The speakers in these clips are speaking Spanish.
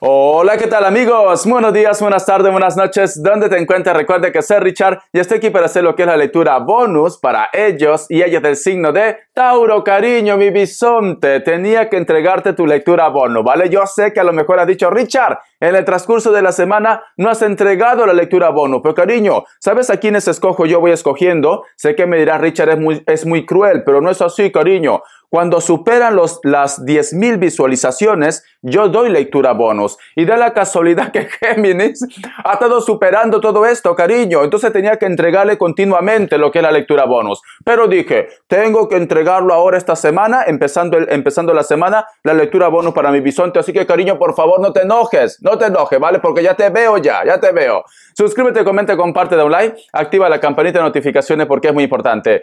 Hola, ¿qué tal amigos? Buenos días, buenas tardes, buenas noches, ¿Dónde te encuentras? Recuerda que soy Richard y estoy aquí para hacer lo que es la lectura bonus para ellos y ellas del signo de Tauro, cariño, mi bisonte. Tenía que entregarte tu lectura bonus, ¿vale? Yo sé que a lo mejor ha dicho, Richard, en el transcurso de la semana no has entregado la lectura bono. Pero cariño, ¿sabes a quiénes escojo? Yo voy escogiendo. Sé que me dirás, Richard, es muy, es muy cruel, pero no es así, cariño. Cuando superan los, las 10.000 visualizaciones, yo doy lectura bonus. Y da la casualidad que Géminis ha estado superando todo esto, cariño. Entonces tenía que entregarle continuamente lo que es la lectura bonus. Pero dije, tengo que entregarlo ahora esta semana, empezando, empezando la semana, la lectura bonus para mi bisonte. Así que, cariño, por favor, no te enojes. No no te enojes, ¿vale? Porque ya te veo ya, ya te veo. Suscríbete, comenta, comparte, da un like, activa la campanita de notificaciones porque es muy importante.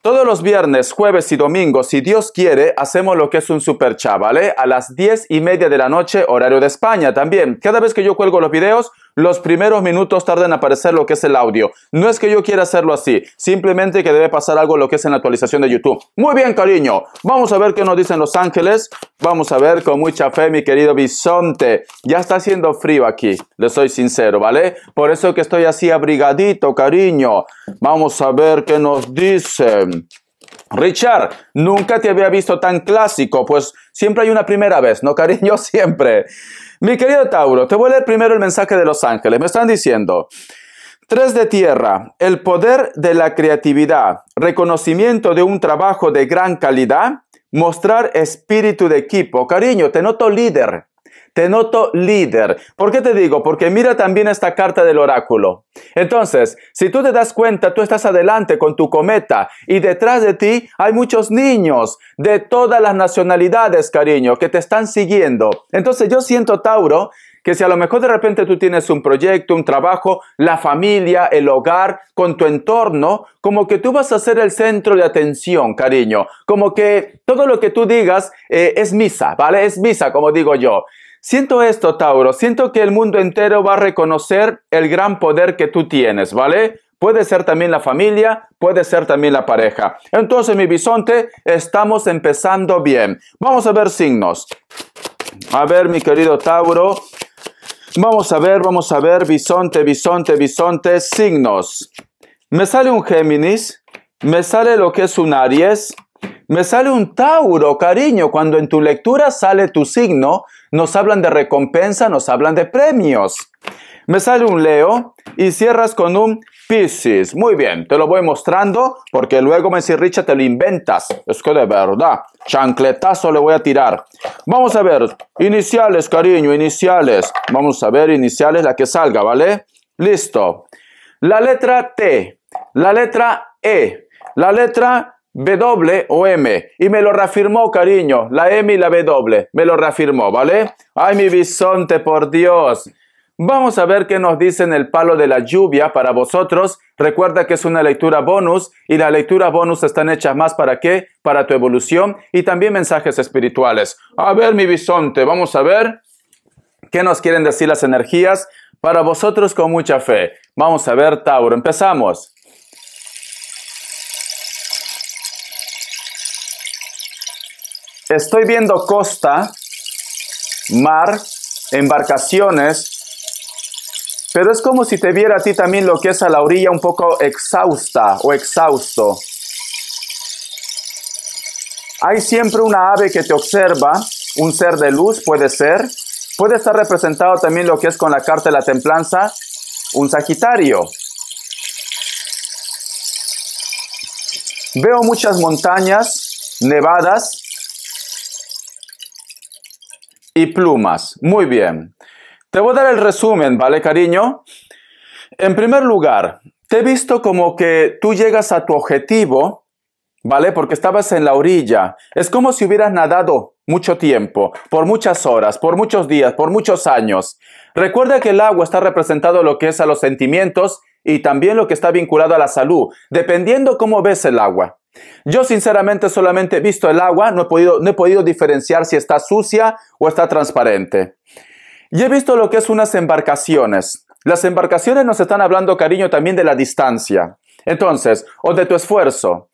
Todos los viernes, jueves y domingos, si Dios quiere, hacemos lo que es un super chat, ¿vale? A las diez y media de la noche, horario de España también. Cada vez que yo cuelgo los videos, los primeros minutos tardan en aparecer lo que es el audio. No es que yo quiera hacerlo así, simplemente que debe pasar algo lo que es en la actualización de YouTube. Muy bien, cariño. Vamos a ver qué nos dicen Los Ángeles. Vamos a ver con mucha fe, mi querido bisonte. Ya está haciendo frío aquí, le soy sincero, ¿vale? Por eso que estoy así abrigadito, cariño. Vamos a ver qué nos dicen. Richard, nunca te había visto tan clásico, pues siempre hay una primera vez, ¿no, cariño? Siempre. Mi querido Tauro, te voy a leer primero el mensaje de los ángeles. Me están diciendo, tres de tierra, el poder de la creatividad, reconocimiento de un trabajo de gran calidad, mostrar espíritu de equipo. Cariño, te noto líder. Te noto líder. ¿Por qué te digo? Porque mira también esta carta del oráculo. Entonces, si tú te das cuenta, tú estás adelante con tu cometa y detrás de ti hay muchos niños de todas las nacionalidades, cariño, que te están siguiendo. Entonces yo siento, Tauro, que si a lo mejor de repente tú tienes un proyecto, un trabajo, la familia, el hogar, con tu entorno, como que tú vas a ser el centro de atención, cariño. Como que todo lo que tú digas eh, es misa, ¿vale? Es misa, como digo yo. Siento esto, Tauro, siento que el mundo entero va a reconocer el gran poder que tú tienes, ¿vale? Puede ser también la familia, puede ser también la pareja. Entonces, mi bisonte, estamos empezando bien. Vamos a ver signos. A ver, mi querido Tauro. Vamos a ver, vamos a ver, bisonte, bisonte, bisonte, signos. Me sale un Géminis, me sale lo que es un Aries, me sale un Tauro, cariño, cuando en tu lectura sale tu signo, nos hablan de recompensa, nos hablan de premios. Me sale un Leo y cierras con un Pisces. Muy bien, te lo voy mostrando porque luego me dice Richard te lo inventas. Es que de verdad, chancletazo le voy a tirar. Vamos a ver, iniciales, cariño, iniciales. Vamos a ver, iniciales, la que salga, ¿vale? Listo. La letra T, la letra E, la letra W o M. Y me lo reafirmó, cariño. La M y la W. Me lo reafirmó, ¿vale? Ay, mi bisonte, por Dios. Vamos a ver qué nos dicen el palo de la lluvia para vosotros. Recuerda que es una lectura bonus y las lecturas bonus están hechas más para qué? Para tu evolución y también mensajes espirituales. A ver, mi bisonte, vamos a ver qué nos quieren decir las energías para vosotros con mucha fe. Vamos a ver, Tauro, empezamos. Estoy viendo costa, mar, embarcaciones, pero es como si te viera a ti también lo que es a la orilla un poco exhausta o exhausto. Hay siempre una ave que te observa, un ser de luz puede ser, puede estar representado también lo que es con la carta de la templanza, un Sagitario. Veo muchas montañas nevadas, y plumas. Muy bien. Te voy a dar el resumen, ¿vale, cariño? En primer lugar, te he visto como que tú llegas a tu objetivo, ¿vale? Porque estabas en la orilla. Es como si hubieras nadado mucho tiempo, por muchas horas, por muchos días, por muchos años. Recuerda que el agua está representado lo que es a los sentimientos y también lo que está vinculado a la salud, dependiendo cómo ves el agua. Yo sinceramente solamente he visto el agua, no he podido, he podido diferenciar si está sucia o está transparente. Y he visto lo que es unas embarcaciones. Las embarcaciones nos están hablando, cariño, también de la distancia. Entonces, o de tu esfuerzo.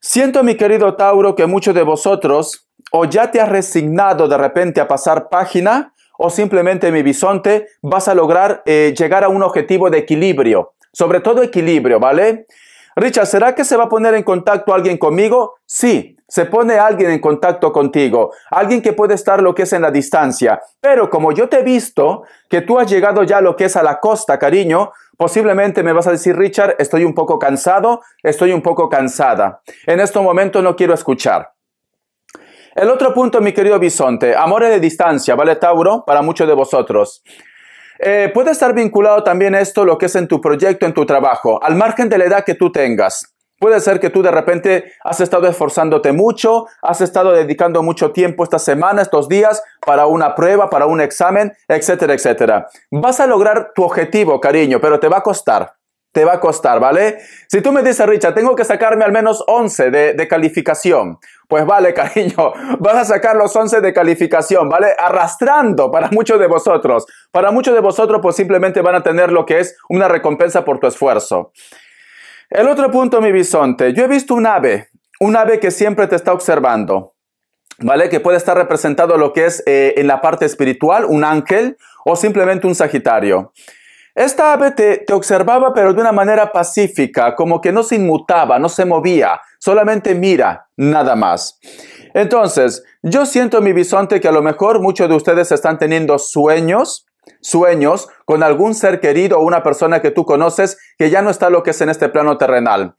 Siento, mi querido Tauro, que muchos de vosotros o ya te has resignado de repente a pasar página o simplemente, mi bisonte, vas a lograr eh, llegar a un objetivo de equilibrio. Sobre todo equilibrio, ¿vale? Richard, ¿será que se va a poner en contacto alguien conmigo? Sí, se pone alguien en contacto contigo, alguien que puede estar lo que es en la distancia. Pero como yo te he visto que tú has llegado ya lo que es a la costa, cariño, posiblemente me vas a decir, Richard, estoy un poco cansado, estoy un poco cansada. En este momento no quiero escuchar. El otro punto, mi querido bisonte, amores de distancia, ¿vale, Tauro? Para muchos de vosotros. Eh, puede estar vinculado también esto, lo que es en tu proyecto, en tu trabajo, al margen de la edad que tú tengas. Puede ser que tú de repente has estado esforzándote mucho, has estado dedicando mucho tiempo esta semana, estos días, para una prueba, para un examen, etcétera, etcétera. Vas a lograr tu objetivo, cariño, pero te va a costar te va a costar, ¿vale? Si tú me dices, Richard, tengo que sacarme al menos 11 de, calificación. Pues vale, cariño, vas a sacar los 11 de calificación, ¿vale? Arrastrando para muchos de vosotros. Para muchos de vosotros, pues simplemente van a tener lo que es una recompensa por tu esfuerzo. El otro punto, mi bisonte. Yo he visto un ave, un ave que siempre te está observando. ¿Vale? Que puede estar representado lo que es eh, en la parte espiritual, un ángel o simplemente un sagitario. Esta ave te, observaba pero de una manera pacífica, como que no se inmutaba, no se movía, solamente mira, nada más. Entonces, yo siento mi bisonte que a lo mejor muchos de ustedes están teniendo sueños, sueños con algún ser querido o una persona que tú conoces que ya no está lo que es en este plano terrenal.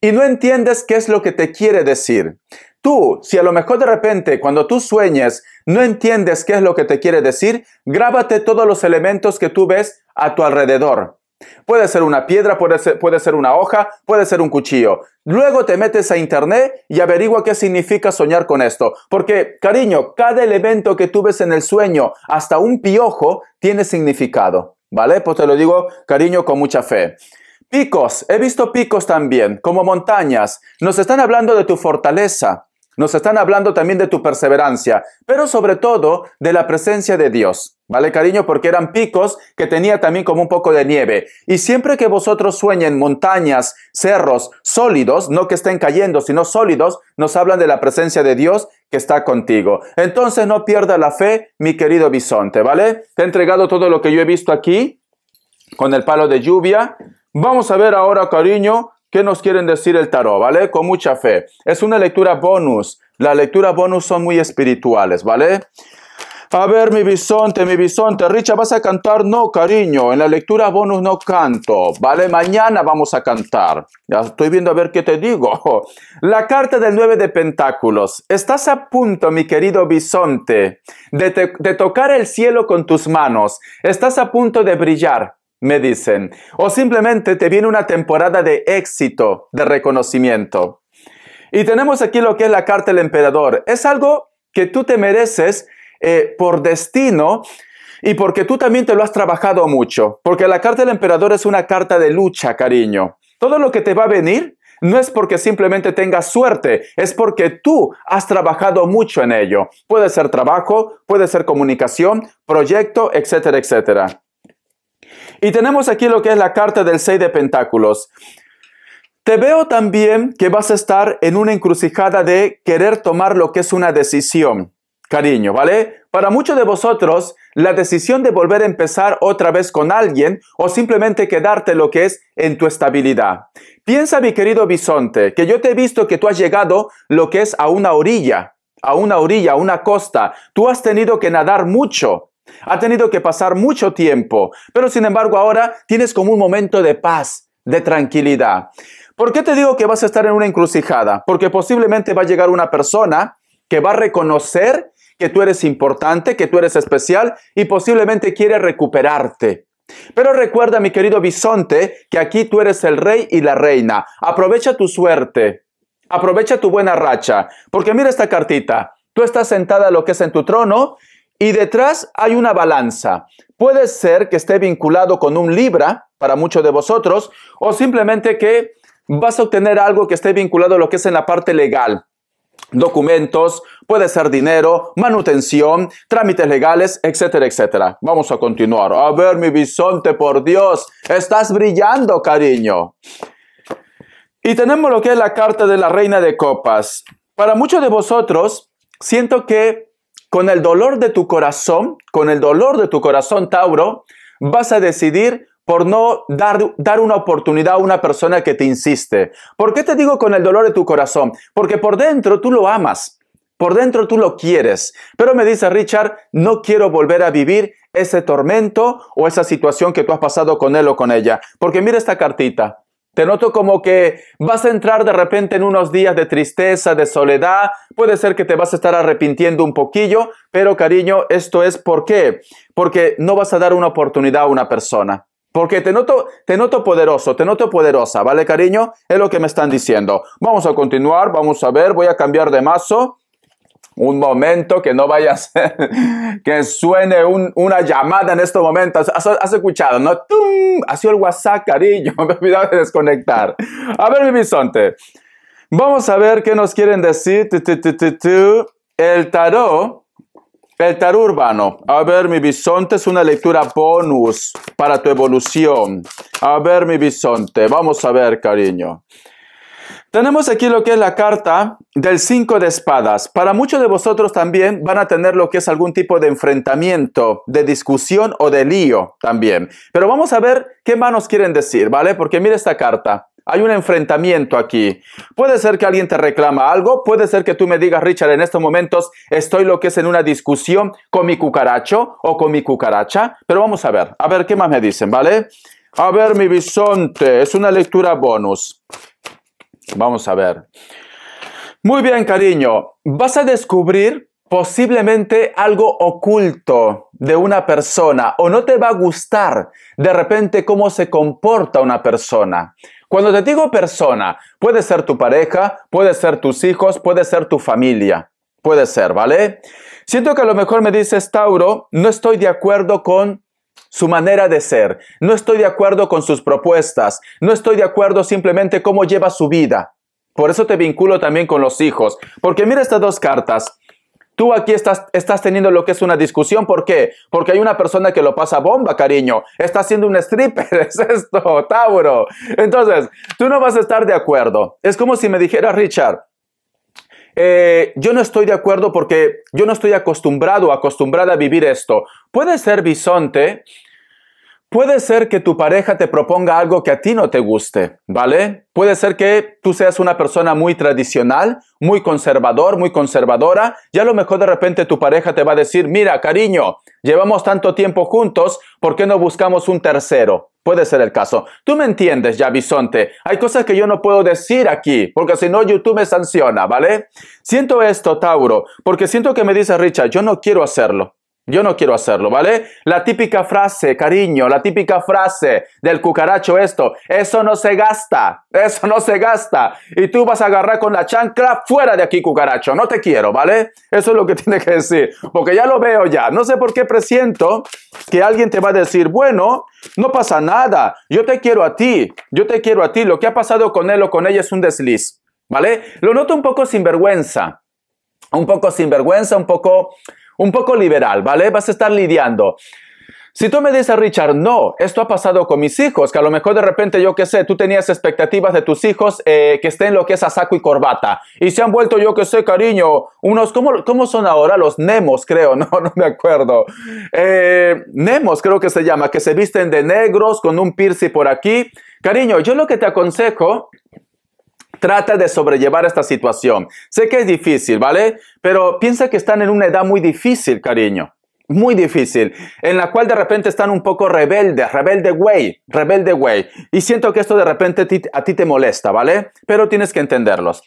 Y no entiendes qué es lo que te quiere decir. Tú, si a lo mejor de repente cuando tú sueñes no entiendes qué es lo que te quiere decir, grábate todos los elementos que tú ves a tu alrededor. Puede ser una piedra, puede ser, puede ser, una hoja, puede ser un cuchillo. Luego te metes a internet y averigua qué significa soñar con esto. Porque, cariño, cada elemento que tú ves en el sueño, hasta un piojo, tiene significado. ¿Vale? Pues te lo digo, cariño, con mucha fe. Picos, he visto picos también, como montañas. Nos están hablando de tu fortaleza, nos están hablando también de tu perseverancia, pero sobre todo de la presencia de Dios. ¿Vale, cariño? Porque eran picos que tenía también como un poco de nieve. Y siempre que vosotros sueñen montañas, cerros sólidos, no que estén cayendo, sino sólidos, nos hablan de la presencia de Dios que está contigo. Entonces no pierda la fe, mi querido bisonte, ¿vale? Te he entregado todo lo que yo he visto aquí con el palo de lluvia. Vamos a ver ahora, cariño, ¿Qué nos quieren decir el tarot, vale? Con mucha fe. Es una lectura bonus. Las lecturas bonus son muy espirituales, ¿vale? A ver, mi bisonte, mi bisonte. Richa, ¿vas a cantar? No, cariño. En la lectura bonus no canto, ¿vale? Mañana vamos a cantar. Ya estoy viendo a ver qué te digo. La carta del 9 de Pentáculos. Estás a punto, mi querido bisonte, de, de tocar el cielo con tus manos. Estás a punto de brillar me dicen. O simplemente te viene una temporada de éxito, de reconocimiento. Y tenemos aquí lo que es la carta del emperador. Es algo que tú te mereces eh, por destino y porque tú también te lo has trabajado mucho. Porque la carta del emperador es una carta de lucha, cariño. Todo lo que te va a venir no es porque simplemente tengas suerte, es porque tú has trabajado mucho en ello. Puede ser trabajo, puede ser comunicación, proyecto, etcétera, etcétera. Y tenemos aquí lo que es la carta del 6 de Pentáculos. Te veo también que vas a estar en una encrucijada de querer tomar lo que es una decisión, cariño, ¿vale? Para muchos de vosotros, la decisión de volver a empezar otra vez con alguien o simplemente quedarte lo que es en tu estabilidad. Piensa, mi querido bisonte, que yo te he visto que tú has llegado lo que es a una orilla, a una orilla, a una costa. Tú has tenido que nadar mucho ha tenido que pasar mucho tiempo, pero sin embargo ahora tienes como un momento de paz, de tranquilidad. ¿Por qué te digo que vas a estar en una encrucijada? Porque posiblemente va a llegar una persona que va a reconocer que tú eres importante, que tú eres especial y posiblemente quiere recuperarte. Pero recuerda, mi querido bisonte, que aquí tú eres el rey y la reina. Aprovecha tu suerte, aprovecha tu buena racha, porque mira esta cartita. Tú estás sentada lo que es en tu trono y detrás hay una balanza. Puede ser que esté vinculado con un libra, para muchos de vosotros, o simplemente que vas a obtener algo que esté vinculado a lo que es en la parte legal. Documentos, puede ser dinero, manutención, trámites legales, etcétera, etcétera. Vamos a continuar. A ver, mi bisonte, por Dios, estás brillando, cariño. Y tenemos lo que es la carta de la reina de copas. Para muchos de vosotros, siento que con el dolor de tu corazón, con el dolor de tu corazón, Tauro, vas a decidir por no dar, dar, una oportunidad a una persona que te insiste. ¿Por qué te digo con el dolor de tu corazón? Porque por dentro tú lo amas, por dentro tú lo quieres. Pero me dice Richard, no quiero volver a vivir ese tormento o esa situación que tú has pasado con él o con ella. Porque mira esta cartita. Te noto como que vas a entrar de repente en unos días de tristeza, de soledad, puede ser que te vas a estar arrepintiendo un poquillo, pero cariño, esto es por qué, porque no vas a dar una oportunidad a una persona. Porque te noto, te noto poderoso, te noto poderosa, ¿vale, cariño? Es lo que me están diciendo. Vamos a continuar, vamos a ver, voy a cambiar de mazo un momento, que no vaya a ser, que suene una llamada en este momento. Has, escuchado, ¿no? ¡Tum! Ha sido el WhatsApp, cariño. Me he olvidado de desconectar. A ver, mi bisonte. Vamos a ver qué nos quieren decir. El tarot. El tarot urbano. A ver, mi bisonte es una lectura bonus para tu evolución. A ver, mi bisonte. Vamos a ver, cariño. Tenemos aquí lo que es la carta del 5 de espadas. Para muchos de vosotros también van a tener lo que es algún tipo de enfrentamiento, de discusión o de lío también. Pero vamos a ver qué manos quieren decir, ¿vale? Porque mire esta carta. Hay un enfrentamiento aquí. Puede ser que alguien te reclama algo, puede ser que tú me digas, Richard, en estos momentos estoy lo que es en una discusión con mi cucaracho o con mi cucaracha, pero vamos a ver, a ver qué más me dicen, ¿vale? A ver, mi bisonte, es una lectura bonus. Vamos a ver. Muy bien, cariño. Vas a descubrir posiblemente algo oculto de una persona o no te va a gustar de repente cómo se comporta una persona. Cuando te digo persona, puede ser tu pareja, puede ser tus hijos, puede ser tu familia. Puede ser, ¿vale? Siento que a lo mejor me dices, Tauro, no estoy de acuerdo con su manera de ser, no estoy de acuerdo con sus propuestas, no estoy de acuerdo simplemente cómo lleva su vida. Por eso te vinculo también con los hijos, porque mira estas dos cartas. Tú aquí estás, estás teniendo lo que es una discusión. ¿Por qué? Porque hay una persona que lo pasa bomba, cariño. Está haciendo un stripper, es esto, Tauro. Entonces, tú no vas a estar de acuerdo. Es como si me dijera, Richard, eh, yo no estoy de acuerdo porque yo no estoy acostumbrado, acostumbrada a vivir esto. Puede ser bisonte, Puede ser que tu pareja te proponga algo que a ti no te guste, ¿vale? Puede ser que tú seas una persona muy tradicional, muy conservador, muy conservadora, y a lo mejor de repente tu pareja te va a decir, mira, cariño, llevamos tanto tiempo juntos, ¿por qué no buscamos un tercero? Puede ser el caso. Tú me entiendes ya, Bisonte. Hay cosas que yo no puedo decir aquí, porque si no, YouTube me sanciona, ¿vale? Siento esto, Tauro, porque siento que me dice Richard, yo no quiero hacerlo. Yo no quiero hacerlo, ¿vale? La típica frase, cariño, la típica frase del cucaracho esto, eso no se gasta, eso no se gasta. Y tú vas a agarrar con la chancla fuera de aquí, cucaracho, no te quiero, ¿vale? Eso es lo que tiene que decir, porque ya lo veo ya. No sé por qué presiento que alguien te va a decir, bueno, no pasa nada, yo te quiero a ti, yo te quiero a ti, lo que ha pasado con él o con ella es un desliz, ¿vale? Lo noto un poco sin vergüenza, un poco sinvergüenza, un poco un poco liberal, ¿vale? Vas a estar lidiando. Si tú me dices, Richard, no, esto ha pasado con mis hijos, que a lo mejor de repente, yo qué sé, tú tenías expectativas de tus hijos eh, que estén lo que es a saco y corbata, y se han vuelto, yo qué sé, cariño, unos, ¿cómo, cómo son ahora? Los Nemos, creo, no, no me acuerdo. Eh, nemos, creo que se llama, que se visten de negros con un piercing por aquí. Cariño, yo lo que te aconsejo Trata de sobrellevar esta situación. Sé que es difícil, ¿vale? Pero piensa que están en una edad muy difícil, cariño. Muy difícil, en la cual de repente están un poco rebeldes, rebelde güey, rebelde güey. Y siento que esto de repente a ti te molesta, ¿vale? Pero tienes que entenderlos.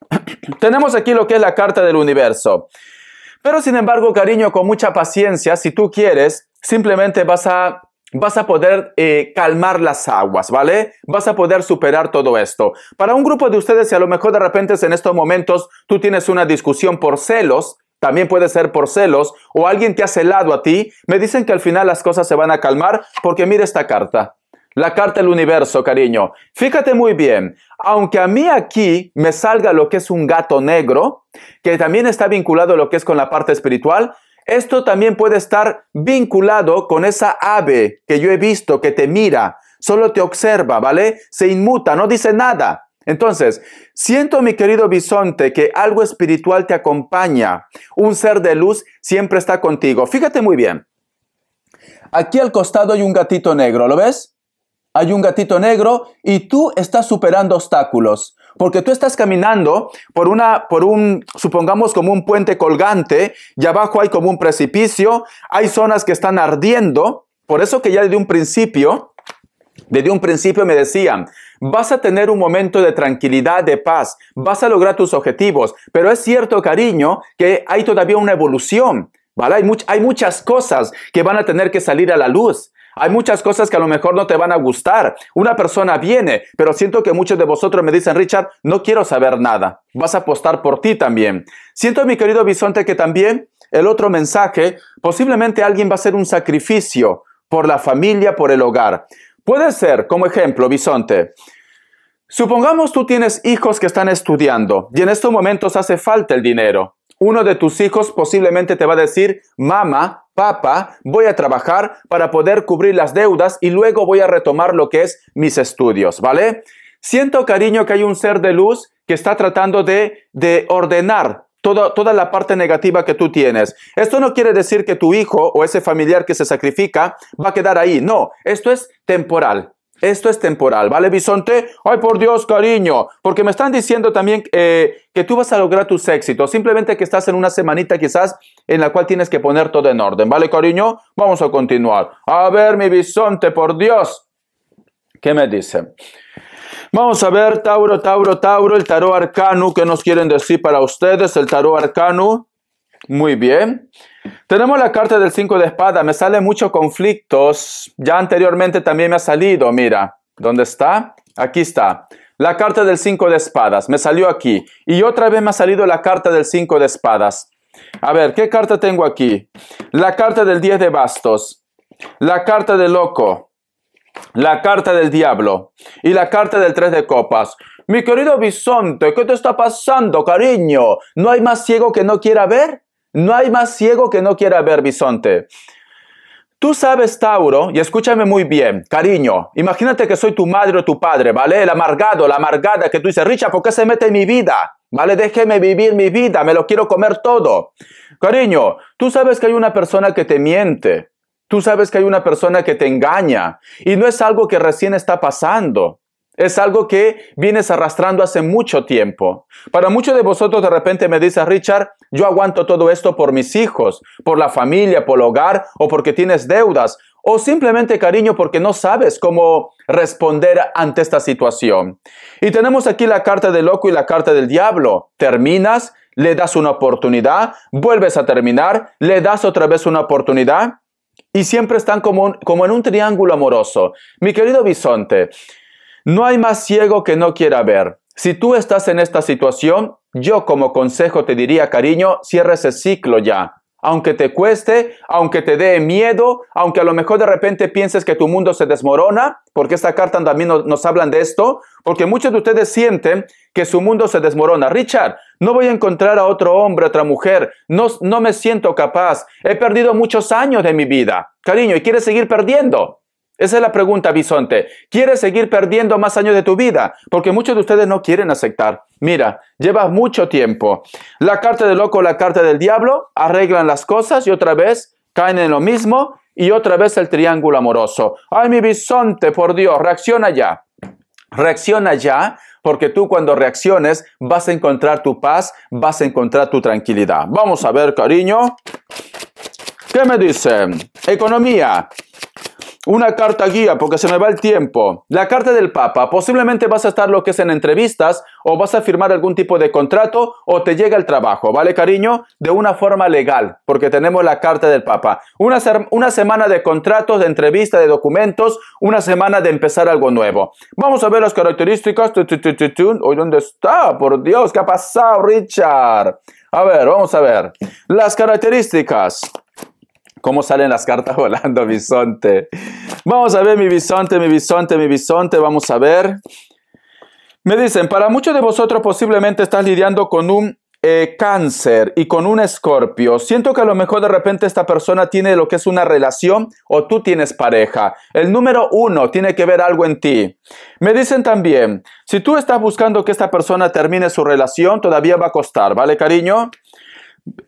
Tenemos aquí lo que es la carta del universo. Pero sin embargo, cariño, con mucha paciencia, si tú quieres, simplemente vas a vas a poder eh, calmar las aguas, ¿vale? Vas a poder superar todo esto. Para un grupo de ustedes, si a lo mejor de repente en estos momentos tú tienes una discusión por celos, también puede ser por celos, o alguien te ha celado a ti, me dicen que al final las cosas se van a calmar porque mire esta carta. La carta del universo, cariño. Fíjate muy bien, aunque a mí aquí me salga lo que es un gato negro, que también está vinculado a lo que es con la parte espiritual, esto también puede estar vinculado con esa ave que yo he visto que te mira, solo te observa, ¿vale? Se inmuta, no dice nada. Entonces, siento mi querido bisonte que algo espiritual te acompaña, un ser de luz siempre está contigo. Fíjate muy bien. Aquí al costado hay un gatito negro, ¿lo ves? Hay un gatito negro y tú estás superando obstáculos. Porque tú estás caminando por una, por un, supongamos como un puente colgante, y abajo hay como un precipicio, hay zonas que están ardiendo, por eso que ya desde un principio, desde un principio me decían, vas a tener un momento de tranquilidad, de paz, vas a lograr tus objetivos, pero es cierto, cariño, que hay todavía una evolución. ¿Vale? Hay, hay muchas cosas que van a tener que salir a la luz. Hay muchas cosas que a lo mejor no te van a gustar. Una persona viene, pero siento que muchos de vosotros me dicen, Richard, no quiero saber nada. Vas a apostar por ti también. Siento, mi querido bisonte, que también el otro mensaje, posiblemente alguien va a hacer un sacrificio por la familia, por el hogar. Puede ser, como ejemplo, bisonte. Supongamos tú tienes hijos que están estudiando y en estos momentos hace falta el dinero. Uno de tus hijos posiblemente te va a decir, mamá, papa, voy a trabajar para poder cubrir las deudas y luego voy a retomar lo que es mis estudios, ¿vale? Siento cariño que hay un ser de luz que está tratando de, ordenar Toda, toda, la parte negativa que tú tienes. Esto no quiere decir que tu hijo o ese familiar que se sacrifica va a quedar ahí. No, esto es temporal. Esto es temporal, ¿vale, Bisonte? Ay, por Dios, cariño, porque me están diciendo también eh, que tú vas a lograr tus éxitos, simplemente que estás en una semanita quizás en la cual tienes que poner todo en orden, ¿vale, cariño? Vamos a continuar. A ver, mi Bisonte, por Dios. ¿Qué me dice? Vamos a ver, Tauro, Tauro, Tauro, el tarot arcano, ¿qué nos quieren decir para ustedes? El tarot arcano. Muy bien. Tenemos la carta del 5 de espadas. Me salen muchos conflictos. Ya anteriormente también me ha salido. Mira, ¿dónde está? Aquí está. La carta del 5 de espadas. Me salió aquí. Y otra vez me ha salido la carta del 5 de espadas. A ver, ¿qué carta tengo aquí? La carta del 10 de bastos. La carta del loco. La carta del diablo. Y la carta del 3 de copas. Mi querido bisonte, ¿qué te está pasando, cariño? ¿No hay más ciego que no quiera ver? No hay más ciego que no quiera ver bisonte. Tú sabes, Tauro, y escúchame muy bien, cariño, imagínate que soy tu madre o tu padre, ¿vale? El amargado, la amargada que tú dices, Richa, ¿por qué se mete en mi vida? ¿Vale? Déjeme vivir mi vida, me lo quiero comer todo. Cariño, tú sabes que hay una persona que te miente, tú sabes que hay una persona que te engaña, y no es algo que recién está pasando. Es algo que vienes arrastrando hace mucho tiempo. Para muchos de vosotros de repente me dice Richard, yo aguanto todo esto por mis hijos, por la familia, por el hogar o porque tienes deudas o simplemente cariño porque no sabes cómo responder ante esta situación. Y tenemos aquí la carta del loco y la carta del diablo. Terminas, le das una oportunidad, vuelves a terminar, le das otra vez una oportunidad y siempre están como, como en un triángulo amoroso. Mi querido bisonte, no hay más ciego que no quiera ver. Si tú estás en esta situación, yo como consejo te diría, cariño, cierra ese ciclo ya. Aunque te cueste, aunque te dé miedo, aunque a lo mejor de repente pienses que tu mundo se desmorona, porque esta carta también nos, hablan de esto, porque muchos de ustedes sienten que su mundo se desmorona. Richard, no voy a encontrar a otro hombre, otra mujer, no, no me siento capaz, he perdido muchos años de mi vida. Cariño, y quieres seguir perdiendo. Esa es la pregunta, bisonte. ¿Quieres seguir perdiendo más años de tu vida? Porque muchos de ustedes no quieren aceptar. Mira, llevas mucho tiempo. La carta del loco, la carta del diablo, arreglan las cosas y otra vez caen en lo mismo y otra vez el triángulo amoroso. Ay, mi bisonte, por Dios, reacciona ya. Reacciona ya, porque tú cuando reacciones vas a encontrar tu paz, vas a encontrar tu tranquilidad. Vamos a ver, cariño. ¿Qué me dicen? Economía. Una carta guía, porque se me va el tiempo. La carta del Papa. Posiblemente vas a estar lo que es en entrevistas o vas a firmar algún tipo de contrato o te llega el trabajo, ¿vale, cariño? De una forma legal, porque tenemos la carta del Papa. Una, una semana de contratos, de entrevistas, de documentos, una semana de empezar algo nuevo. Vamos a ver las características. Hoy, ¿dónde está? Por Dios, ¿qué ha pasado, Richard? A ver, vamos a ver. Las características. ¿Cómo salen las cartas volando, bisonte? Vamos a ver, mi bisonte, mi bisonte, mi bisonte, vamos a ver. Me dicen, para muchos de vosotros posiblemente estás lidiando con un eh, cáncer y con un escorpio. Siento que a lo mejor de repente esta persona tiene lo que es una relación o tú tienes pareja. El número uno tiene que ver algo en ti. Me dicen también, si tú estás buscando que esta persona termine su relación, todavía va a costar, ¿vale, cariño?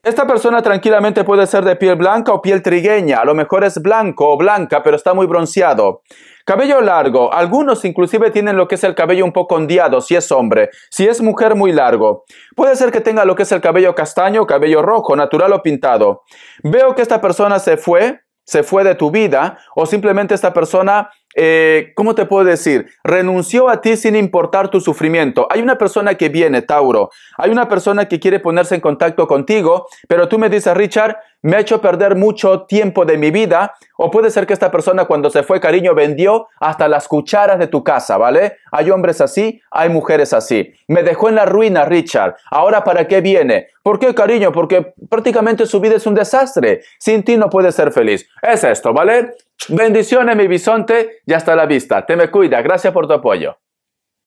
Esta persona tranquilamente puede ser de piel blanca o piel trigueña, a lo mejor es blanco o blanca, pero está muy bronceado. Cabello largo, algunos inclusive tienen lo que es el cabello un poco ondeado, si es hombre, si es mujer muy largo. Puede ser que tenga lo que es el cabello castaño cabello rojo, natural o pintado. Veo que esta persona se fue, se fue de tu vida, o simplemente esta persona eh, ¿cómo te puedo decir? Renunció a ti sin importar tu sufrimiento. Hay una persona que viene, Tauro. Hay una persona que quiere ponerse en contacto contigo, pero tú me dices, Richard, me ha hecho perder mucho tiempo de mi vida, o puede ser que esta persona cuando se fue, cariño, vendió hasta las cucharas de tu casa, ¿vale? Hay hombres así, hay mujeres así. Me dejó en la ruina, Richard. Ahora, ¿para qué viene? ¿Por qué, cariño? Porque prácticamente su vida es un desastre. Sin ti no puede ser feliz. Es esto, ¿vale? Bendiciones, mi bisonte, y hasta la vista. Te me cuida. Gracias por tu apoyo.